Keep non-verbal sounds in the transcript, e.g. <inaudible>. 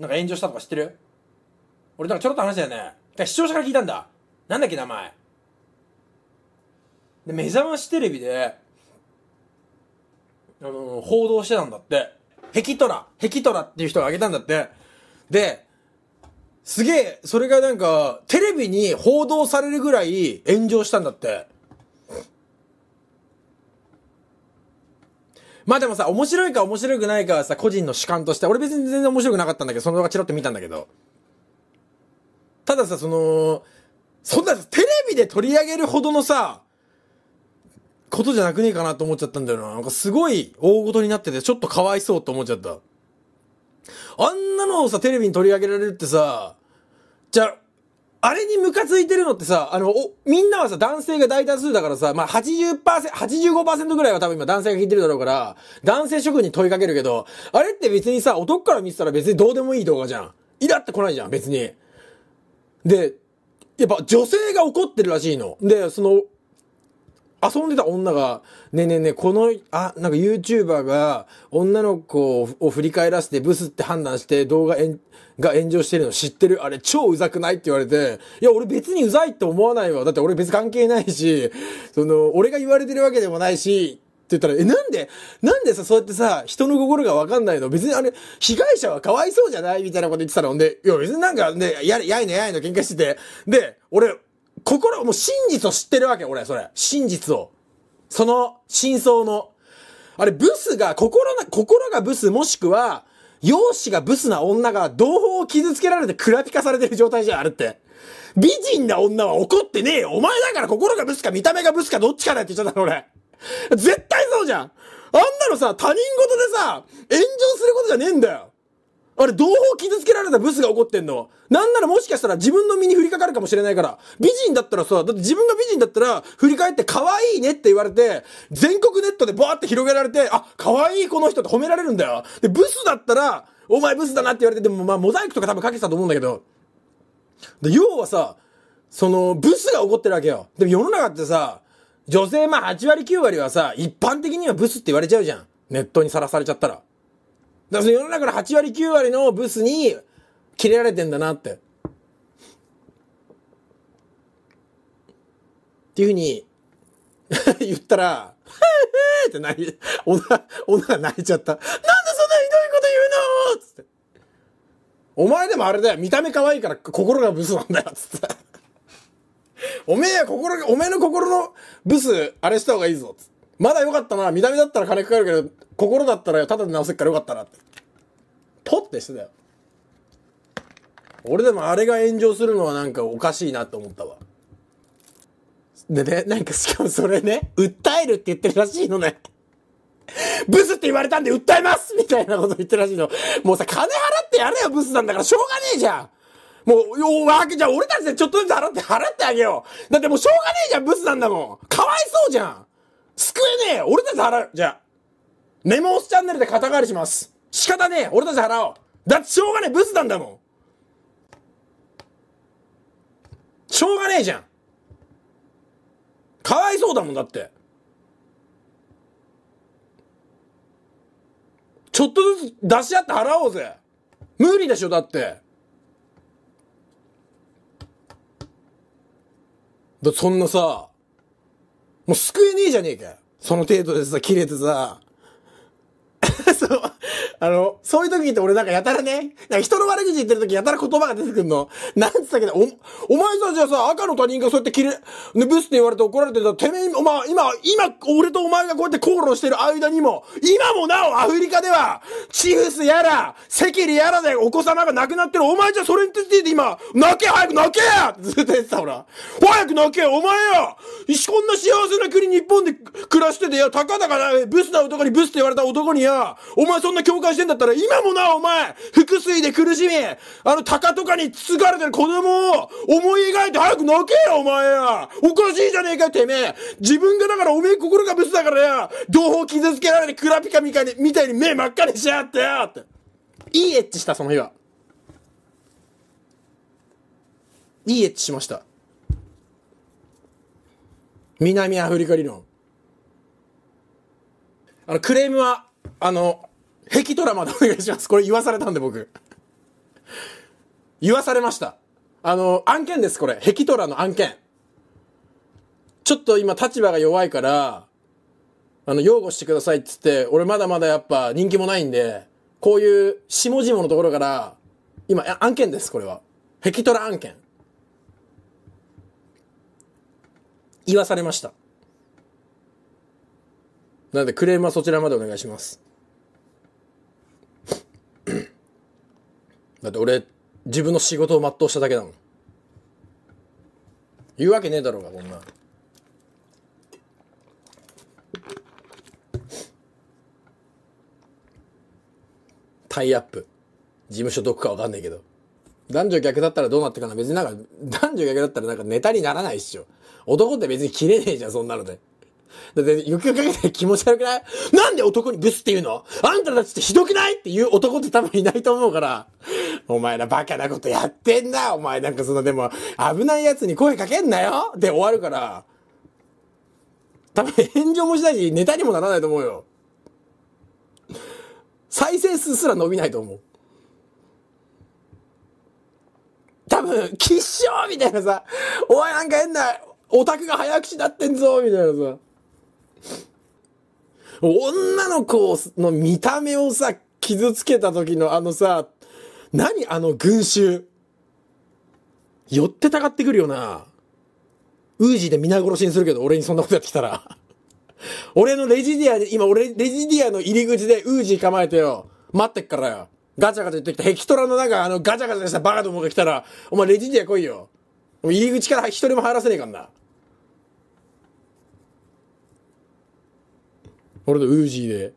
なんか炎上したとか知ってる俺なんかちょろっと話したよね。だ視聴者から聞いたんだ。なんだっけ、名前。で、目覚ましテレビで、あの、報道してたんだって。ヘキトラ、ヘキトラっていう人が挙げたんだって。で、すげえ、それがなんか、テレビに報道されるぐらい炎上したんだって。まあでもさ、面白いか面白くないかはさ、個人の主観として、俺別に全然面白くなかったんだけど、その動画チラッと見たんだけど。たださ、その、そんな、テレビで取り上げるほどのさ、ことじゃなくねえかなと思っちゃったんだよな。なんかすごい大事になってて、ちょっとかわいそうと思っちゃった。あんなのをさ、テレビに取り上げられるってさ、じゃあ、あれにムカついてるのってさ、あの、お、みんなはさ、男性が大多数だからさ、まあ80%、85%ぐらいは多分今男性が聞いてるだろうから、男性諸君に問いかけるけど、あれって別にさ、男から見てたら別にどうでもいい動画じゃん。イラってこないじゃん、別に。で、やっぱ女性が怒ってるらしいの。で、その、遊んでた女が、ねえねえねえ、この、あ、なんか YouTuber が、女の子を振り返らせてブスって判断して動画が炎上してるの知ってるあれ超うざくないって言われて、いや、俺別にうざいって思わないわ。だって俺別関係ないし、その、俺が言われてるわけでもないし、って言ったら、え、なんで、なんでさ、そうやってさ、人の心がわかんないの別にあれ、被害者はかわいそうじゃないみたいなこと言ってたら、ほんで、いや、別になんかね、やれ、やいのやいの喧嘩してて、で、俺、心、もう真実を知ってるわけ、俺、それ。真実を。その、真相の。あれ、ブスが、心な、心がブス、もしくは、容姿がブスな女が、同胞を傷つけられてクラピカされてる状態じゃん、あれって。美人な女は怒ってねえよ。お前だから心がブスか、見た目がブスか、どっちかだって言っちゃったの、俺。絶対そうじゃん。あんなのさ、他人事でさ、炎上することじゃねえんだよ。あれ、同胞傷つけられたブスが怒ってんの。なんならもしかしたら自分の身に降りかかるかもしれないから。美人だったらさ、だって自分が美人だったら、振り返って可愛いねって言われて、全国ネットでバーって広げられて、あ、可愛いこの人って褒められるんだよ。で、ブスだったら、お前ブスだなって言われて、でもまあモザイクとか多分かけてたと思うんだけど。で、要はさ、その、ブスが怒ってるわけよ。でも世の中ってさ、女性まあ8割9割はさ、一般的にはブスって言われちゃうじゃん。ネットにさらされちゃったら。だその世の中の8割9割のブスに切れられてんだなって。っていうふうに <laughs> 言ったら、<laughs> って泣い、女、女が泣いちゃった。なんでそんなひどいこと言うのつって。お前でもあれだよ。見た目可愛いから心がブスなんだよ。つって。おめえは心、おめえの心のブス、あれした方がいいぞ。つって。まだよかったな。見た目だったら金かかるけど、心だったらただで直せっからよかったなって。ポッてしてたよ。俺でもあれが炎上するのはなんかおかしいなと思ったわ。でね、なんかしかもそれね、訴えるって言ってるらしいのね。ブスって言われたんで訴えますみたいなこと言ってるらしいの。もうさ、金払ってやれよ、ブスなんだからしょうがねえじゃんもう、よ、わけじゃ俺たちでちょっとずつ払って、払ってあげようだってもうしょうがねえじゃん、ブスなんだもんかわいそうじゃん救えねえ俺たち払うじゃあ、メモースチャンネルで肩代わりします。仕方ねえ俺たち払おうだってしょうがねえブスなんだもんしょうがねえじゃんかわいそうだもんだってちょっとずつ出し合って払おうぜ無理でしょだってだそんなさもう救えねえじゃねえかよ。その程度でさ、切れてさ。<laughs> そう。あの、そういう時って俺なんかやたらね、なんか人の悪口言ってる時やたら言葉が出てくんの。なんつったけど、お、お前さ、じゃあさ、赤の他人がそうやって切れ、ね、ブスって言われて怒られてた。てめえ、お前、今、今、俺とお前がこうやって口論してる間にも、今もなおアフリカでは、チフスやら、セキリやらでお子様が亡くなってる。お前じゃそれについて今、泣け早く泣けやってずっと言ってた、ほら。早く泣けお前よこんな幸せな国日本で暮らしててよ、たかだかな、ブスな男にブスって言われた男によ、お前そんな共感介してんだったら、今もな、お前、腹水で苦しみ、あの、鷹とかにつつかれてる子供を思い描いて早く泣けよ、お前や。おかしいじゃねえか、てめえ。自分がだから、おめえ心がブスだからや、同胞傷つけられて、クラピカみたいに、みたいに目真っ赤にしやってや、って。いいエッチした、その日は。いいエッチしました。南アフリカ理論。あの、クレームは、あの、壁ドラマでお願いします。これ言わされたんで僕。言わされました。あの、案件です、これ。壁トラの案件。ちょっと今立場が弱いから、あの、擁護してくださいっつって、俺まだまだやっぱ人気もないんで、こういう下々のところから、今、案件です、これは。壁トラ案件。言わされました。なんで、クレームはそちらまでお願いします。だって俺、自分の仕事を全うしただけだもん。言うわけねえだろうが、こんな。タイアップ。事務所どこかわかんないけど。男女逆だったらどうなってかな別になんか、男女逆だったらなんかネタにならないっしょ。男って別に切れねえじゃん、そんなので。だって、よくよく考え気持ち悪くないなんで男にブスって言うのあんたたちってひどくないっていう男って多分いないと思うから、お前らバカなことやってんなお前なんかそのでも、危ない奴に声かけんなよで終わるから。多分炎上もしないし、ネタにもならないと思うよ。再生数すら伸びないと思う。多分、吉祥みたいなさ、お前なんか変な、オタクが早口だってんぞみたいなさ。女の子の見た目をさ、傷つけた時のあのさ、何あの群衆。寄ってたがってくるよな。ウージーで皆殺しにするけど、俺にそんなことやってきたら。<laughs> 俺のレジディアで、今俺、レジディアの入り口でウージー構えてよ。待ってっからよ。ガチャガチャ言ってきた。ヘキトラの中、あの、ガチャガチャしたバカどもが来たら、お前レジディア来いよ。入り口から一人も入らせねえかんな。俺のウージーで